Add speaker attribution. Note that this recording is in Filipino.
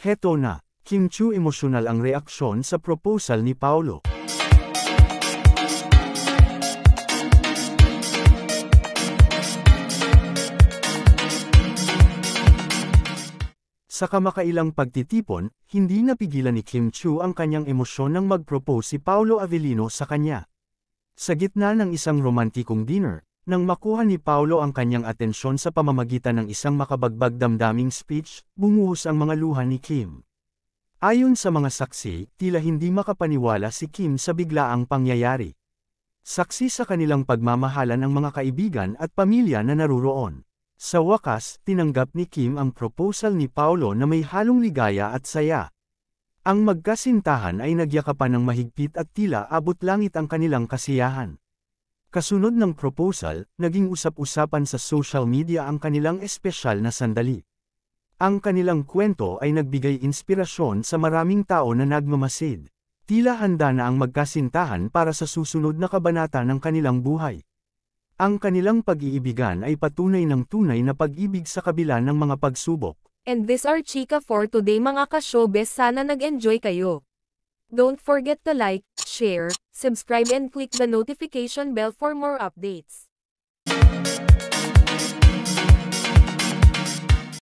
Speaker 1: Heto na, Kim Chu emosyonal ang reaksyon sa proposal ni Paolo. Sa kamakailang pagtitipon, hindi napigilan ni Kim Chu ang kanyang emosyon nang mag-propose si Paolo Avellino sa kanya. Sa gitna ng isang romantikong dinner, nang makuha ni Paulo ang kanyang atensyon sa pamamagitan ng isang makabagbag damdaming speech, bumuhos ang mga luha ni Kim. Ayon sa mga saksi, tila hindi makapaniwala si Kim sa biglaang pangyayari. Saksi sa kanilang pagmamahalan ang mga kaibigan at pamilya na naruroon. Sa wakas, tinanggap ni Kim ang proposal ni Paulo na may halong ligaya at saya. Ang magkasintahan ay nagyakapan ng mahigpit at tila abot langit ang kanilang kasiyahan. Kasunod ng proposal, naging usap-usapan sa social media ang kanilang espesyal na sandali. Ang kanilang kwento ay nagbigay inspirasyon sa maraming tao na nagmamasid. Tila handa na ang magkasintahan para sa susunod na kabanata ng kanilang buhay. Ang kanilang pag-iibigan ay patunay ng tunay na pag-ibig sa kabila ng mga pagsubok.
Speaker 2: And this are Chika for today mga ka-showbiz sana nag-enjoy kayo. Don't forget to like, share, subscribe and click the notification bell for more updates.